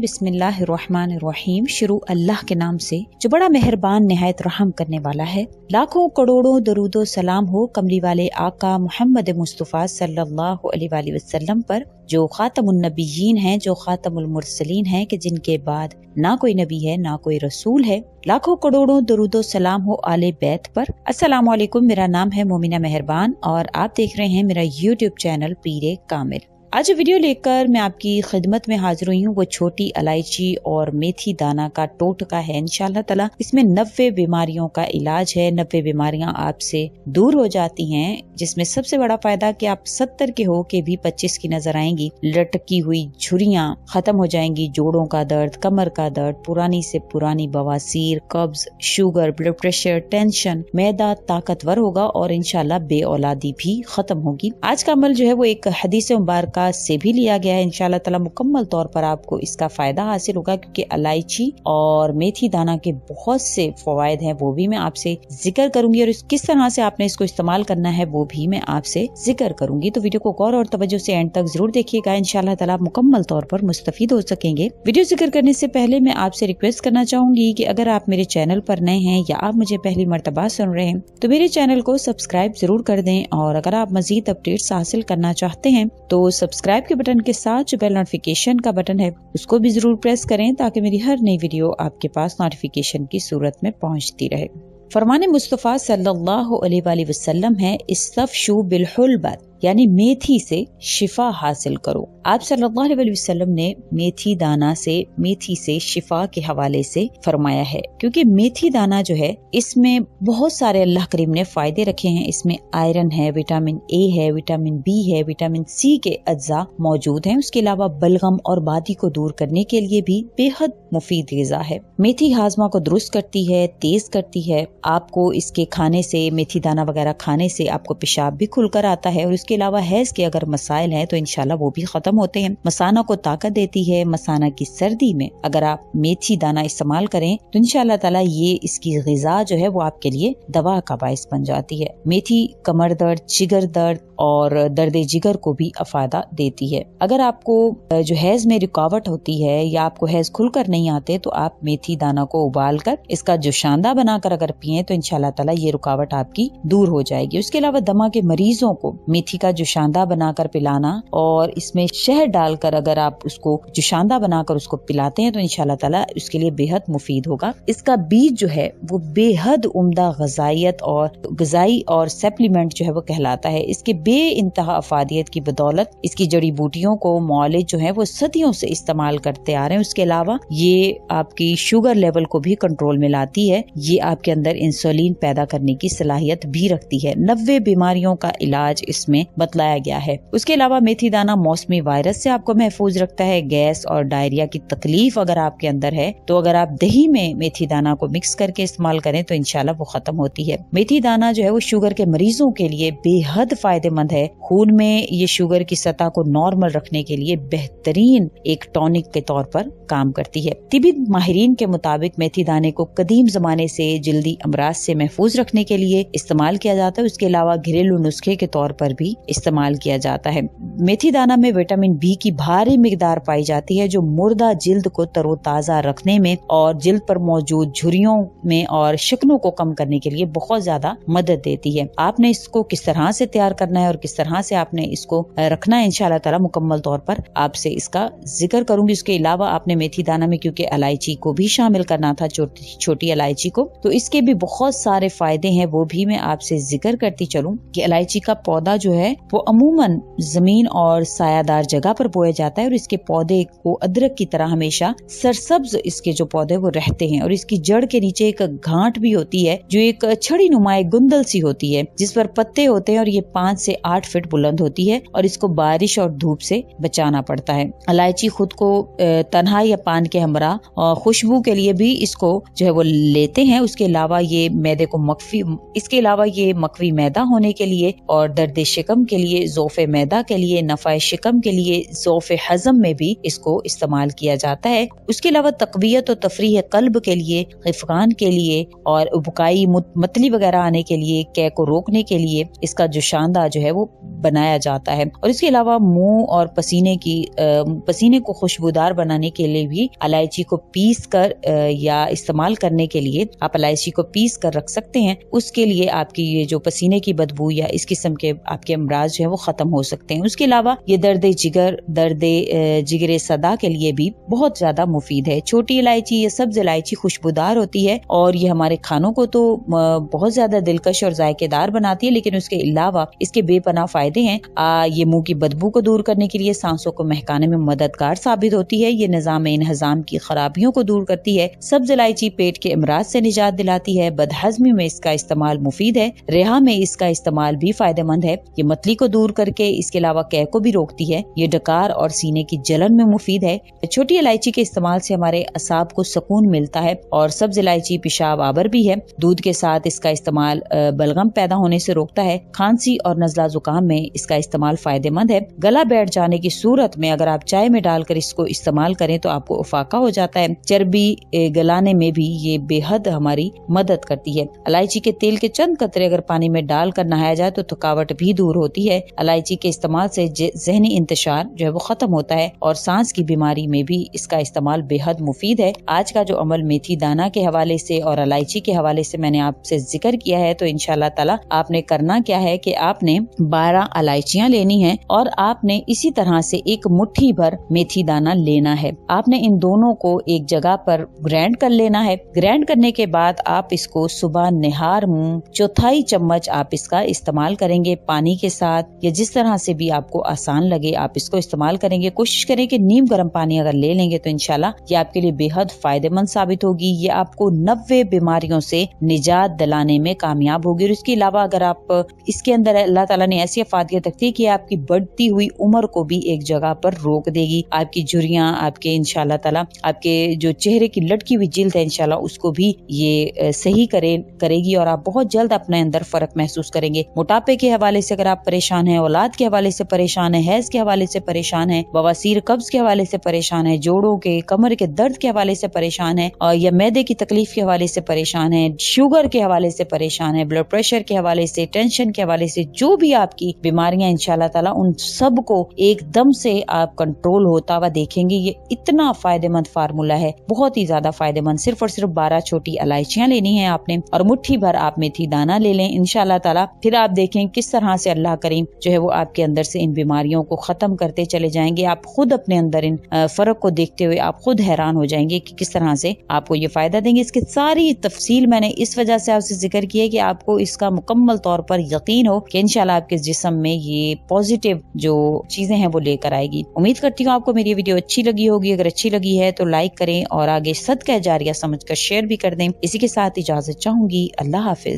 बिस्मिल्लाहिर्रहमानिर्रहीम शुरू अल्लाह के नाम से जो बड़ा मेहरबान नहायत रहम करने वाला है लाखों करोड़ों दरुदो सलाम हो कमली वाले आका मोहम्मद मुस्तफ़ा सल्लल्लाहु अलैहि वसल्लम पर जो खातमीन हैं जो ख़ातमसलिन हैं कि जिनके बाद ना कोई नबी है ना कोई रसूल है लाखों करोड़ों दरुदो सलाम हो आले बैत पर असलम मेरा नाम है मोमिना मेहरबान और आप देख रहे हैं मेरा यूट्यूब चैनल पीर कामिल आज वीडियो लेकर मैं आपकी खिदमत में हाजिर हुई हूँ वो छोटी इलायची और मेथी दाना का टोटका है इनशाला तला इसमें नब्बे बीमारियों का इलाज है नब्बे बीमारियां आपसे दूर हो जाती हैं जिसमें सबसे बड़ा फायदा कि आप सत्तर के हो के भी पच्चीस की नजर आएंगी लटकी हुई झुरियां खत्म हो जाएंगी जोड़ों का दर्द कमर का दर्द पुरानी से पुरानी बवासीर कब्ज शुगर ब्लड प्रेशर टेंशन मैदा ताकतवर होगा और इनशाला बे औलादी भी खत्म होगी आज का अमल जो है वो एक हदीस मुबारक मुलाकात से भी लिया गया है इन तला मुकम्मल तौर पर आपको इसका फ़ायदा हासिल होगा क्योंकि अलायची और मेथी दाना के बहुत से फवायद हैं वो भी मैं आपसे जिक्र करूंगी और किस तरह से आपने इसको इस्तेमाल करना है वो भी मैं आपसे जिक्र करूंगी तो वीडियो को गौर और तवज्जो से एंड तक जरूर देखिएगा इन ताला मुकम्मल तौर पर मुस्तफ़ हो सकेंगे वीडियो जिक्र करने से पहले मैं आपसे रिक्वेस्ट करना चाहूंगी की अगर आप मेरे चैनल पर नए हैं या आप मुझे पहली मरतबा सुन रहे हैं तो मेरे चैनल को सब्सक्राइब जरूर कर दें और अगर आप मजीद अपडेट्स हासिल करना चाहते हैं तो सब्सक्राइब के बटन के साथ जो बेल नोटिफिकेशन का बटन है उसको भी ज़रूर प्रेस करें ताकि मेरी हर नई वीडियो आपके पास नोटिफिकेशन की सूरत में पहुंचती रहे फरमान मुस्तफ़ा सल्लल्लाहु अलैहि वसल्लम है बिलहुल बिलहुलबत यानी मेथी से शिफा हासिल करो आप सल्लल्लाहु अलैहि वसल्लम ने मेथी दाना से मेथी से शिफा के हवाले से फरमाया है क्योंकि मेथी दाना जो है इसमें बहुत सारे अल्लाह करीम ने फायदे रखे हैं इसमें आयरन है विटामिन ए है विटामिन बी है विटामिन सी के अज्जा मौजूद हैं उसके अलावा बलगम और बादी को दूर करने के लिए भी बेहद मुफीद गजा है मेथी हाजमा को दुरुस्त करती है तेज करती है आपको इसके खाने से मेथी दाना वगैरह खाने से आपको पेशाब भी खुलकर आता है और उसके अलावा हैज के अगर मसाइल हैं तो इनशाला वो भी खत्म होते हैं मसाना को ताकत देती है मसाना की सर्दी में अगर आप मेथी दाना इस्तेमाल करें तो इनशाला तला ये इसकी गजा जो है वो आपके लिए दवा का बायस बन जाती है मेथी कमर दर्द जिगर दर्द और दर्द जिगर को भी अफायदा देती है अगर आपको जो हैज में रुकावट होती है या आपको हैज खुलकर नहीं आते तो आप मेथी दाना को उबाल कर इसका जो शानदा बनाकर अगर पिए तो इनशाला ये रुकावट आपकी दूर हो जाएगी उसके अलावा दमा के मरीजों को मेथी इलायची का जुशांदा बनाकर पिलाना और इसमें शहद डालकर अगर आप उसको जुशांदा बनाकर उसको पिलाते हैं तो इनशाला ताला उसके लिए बेहद मुफीद होगा इसका बीज जो है वो बेहद उम्दा गजाइत और गजाई और सप्लीमेंट जो है वो कहलाता है इसके बे इंतहा अफादियत की बदौलत इसकी जड़ी बूटियों को मौल जो है वो सदियों से इस्तेमाल करते आ रहे हैं उसके अलावा ये आपकी शुगर लेवल को भी कंट्रोल में लाती है ये आपके अंदर इंसुलिन पैदा करने की सलाहियत भी रखती है नब्बे बीमारियों का इलाज इसमें बतलाया गया है उसके अलावा मेथी दाना मौसमी वायरस से आपको महफूज रखता है गैस और डायरिया की तकलीफ अगर आपके अंदर है तो अगर आप दही में मेथी दाना को मिक्स करके इस्तेमाल करें तो इनशाला वो खत्म होती है मेथी दाना जो है वो शुगर के मरीजों के लिए बेहद फायदेमंद है खून में ये शुगर की सतह को नॉर्मल रखने के लिए बेहतरीन एक टॉनिक के तौर पर काम करती है तिबी माहरीन के मुताबिक मेथी दाने को कदीम जमाने से जल्दी अमराज से महफूज रखने के लिए इस्तेमाल किया जाता है उसके अलावा घरेलू नुस्खे के तौर पर भी इस्तेमाल किया जाता है मेथी दाना में विटामिन बी की भारी मिकदार पाई जाती है जो मुर्दा जिल्द को तरोताजा रखने में और जिल्द पर मौजूद झुरियों में और शिकनों को कम करने के लिए बहुत ज्यादा मदद देती है आपने इसको किस तरह से तैयार करना है और किस तरह से आपने इसको रखना है इनशाला तला मुकम्मल तौर पर आपसे इसका जिक्र करूंगी उसके अलावा आपने मेथी दाना में क्योंकि इलायची को भी शामिल करना था छोटी छोटी इलायची को तो इसके भी बहुत सारे फायदे हैं वो भी मैं आपसे जिक्र करती चलूँ की इलायची का पौधा जो है है वो अमूमन जमीन और सायादार जगह पर बोया जाता है और इसके पौधे को अदरक की तरह हमेशा सरसब्ज इसके जो पौधे वो रहते हैं और इसकी जड़ के नीचे एक घाट भी होती है जो एक छड़ी नुमा एक गुंदल सी होती है जिस पर पत्ते होते हैं और ये पाँच से आठ फीट बुलंद होती है और इसको बारिश और धूप से बचाना पड़ता है इलायची खुद को तनहा या पान के हमरा और खुशबू के लिए भी इसको जो है वो लेते हैं उसके अलावा ये मैदे को मकफी इसके अलावा ये मकवी मैदा होने के लिए और दर्द शिकम शिकम के लिए जोफे मैदा के लिए नफ़ा शिकम के लिए जोफ़े हजम में भी इसको इस्तेमाल किया जाता है उसके अलावा तकवीत और तफरी कल्ब के लिए खिफगान के लिए और उबकाई मतली वगैरह आने के लिए कै को रोकने के लिए इसका जो शानदार जो है वो बनाया जाता है और इसके अलावा मुंह और पसीने की पसीने को खुशबूदार बनाने के लिए भी इलायची को पीस कर या इस्तेमाल करने के लिए आप इलायची को पीस कर रख सकते हैं उसके लिए आपकी ये जो पसीने की बदबू या इस किस्म के आपके अमराज जो है वो ख़त्म हो सकते हैं उसके अलावा ये दर्द जिगर दर्द जिगरे सदा के लिए भी बहुत ज़्यादा मुफीद है छोटी इलायची या सब्ज इलायची खुशबूदार होती है और ये हमारे खानों को तो बहुत ज़्यादा दिलकश और जायकेदार बनाती है लेकिन उसके अलावा इसके बेपना फ़ायदे हैं ये मुंह की बदबू को दूर करने के लिए सांसों को महकाने में मददगार साबित होती है ये निज़ाम इनहजाम की खराबियों को दूर करती है सब्ज इलायची पेट के अमराज से निजात दिलाती है बदहजमी में इसका इस्तेमाल मुफीद है रेहा में इसका इस्तेमाल भी फायदेमंद है ये मतली को दूर करके इसके अलावा कह को भी रोकती है ये डकार और सीने की जलन में मुफीद है छोटी इलायची के इस्तेमाल से हमारे असाब को सुकून मिलता है और सब्ज इलायची पेशाब आबर भी है दूध के साथ इसका इस्तेमाल बलगम पैदा होने से रोकता है खांसी और नजला जुकाम में इसका इस्तेमाल फायदेमंद है गला बैठ जाने की सूरत में अगर आप चाय में डालकर इसको इस्तेमाल करें तो आपको उफाका हो जाता है चर्बी गलाने में भी ये बेहद हमारी मदद करती है इलायची के तेल के चंद कतरे अगर पानी में डालकर नहाया जाए तो थकावट भी दूर होती है इलायची के इस्तेमाल से जहनी इंतजार जो है वो खत्म होता है और सांस की बीमारी में भी इसका इस्तेमाल बेहद मुफीद है आज का जो अमल मेथी दाना के हवाले से और इलायची के हवाले से मैंने आपसे जिक्र किया है तो इनशाला तला आपने करना क्या है की आपने बारह इलायचियाँ लेनी है और आपने इसी तरह से एक मुट्ठी भर मेथी दाना लेना है आपने इन दोनों को एक जगह पर ग्रैंड कर लेना है ग्रैंड करने के बाद आप इसको सुबह निहार मुँह चौथाई चम्मच आप इसका इस्तेमाल करेंगे पानी के के साथ या जिस तरह से भी आपको आसान लगे आप इसको इस्तेमाल करेंगे कोशिश करें कि नीम गर्म पानी अगर ले लेंगे तो इनशाला ये आपके लिए बेहद फायदेमंद साबित होगी ये आपको नब्बे बीमारियों से निजात दिलाने में कामयाब होगी और इसके अलावा अगर आप इसके अंदर अल्लाह ताला ने ऐसी अफादियत रखती है कि आपकी बढ़ती हुई उम्र को भी एक जगह पर रोक देगी आपकी झुरियाँ आपके इनशाला तला आपके जो चेहरे की लटकी हुई जिल्द है इनशाला उसको भी ये सही करे करेगी और आप बहुत जल्द अपने अंदर फर्क महसूस करेंगे मोटापे के हवाले से अगर आप आप परेशान है औलाद के हवाले से परेशान है हैज के हवाले से परेशान है बवासीर कब्ज के हवाले से परेशान है जोड़ों के कमर के दर्द के हवाले से परेशान है और या मैदे की तकलीफ के हवाले से परेशान है शुगर के हवाले से परेशान है ब्लड प्रेशर के हवाले से टेंशन के हवाले से जो भी आपकी बीमारियां इंशाल्लाह ताला उन सब को एकदम से आप कंट्रोल होता हुआ देखेंगे ये इतना फायदेमंद फार्मूला है बहुत ही ज्यादा फायदेमंद सिर्फ और सिर्फ बारह छोटी इलायचियां लेनी है आपने और मुठ्ठी भर आप मेथी दाना ले लें इनशाला ताला फिर आप देखें किस तरह से अल्लाह अल्लाह करीम जो है वो आपके अंदर से इन बीमारियों को ख़त्म करते चले जाएंगे आप खुद अपने अंदर इन फ़र्क को देखते हुए आप खुद हैरान हो जाएंगे कि किस तरह से आपको ये फ़ायदा देंगे इसकी सारी तफसील मैंने इस वजह से आपसे जिक्र की है कि आपको इसका मुकम्मल तौर पर यकीन हो कि इनशाला आपके जिसम में ये पॉजिटिव जो चीज़ें हैं वो लेकर आएगी उम्मीद करती हूँ आपको मेरी वीडियो अच्छी लगी होगी अगर अच्छी लगी है तो लाइक करें और आगे सद कह जारिया समझ कर शेयर भी कर दें इसी के साथ इजाज़त चाहूंगी अल्लाह हाफिज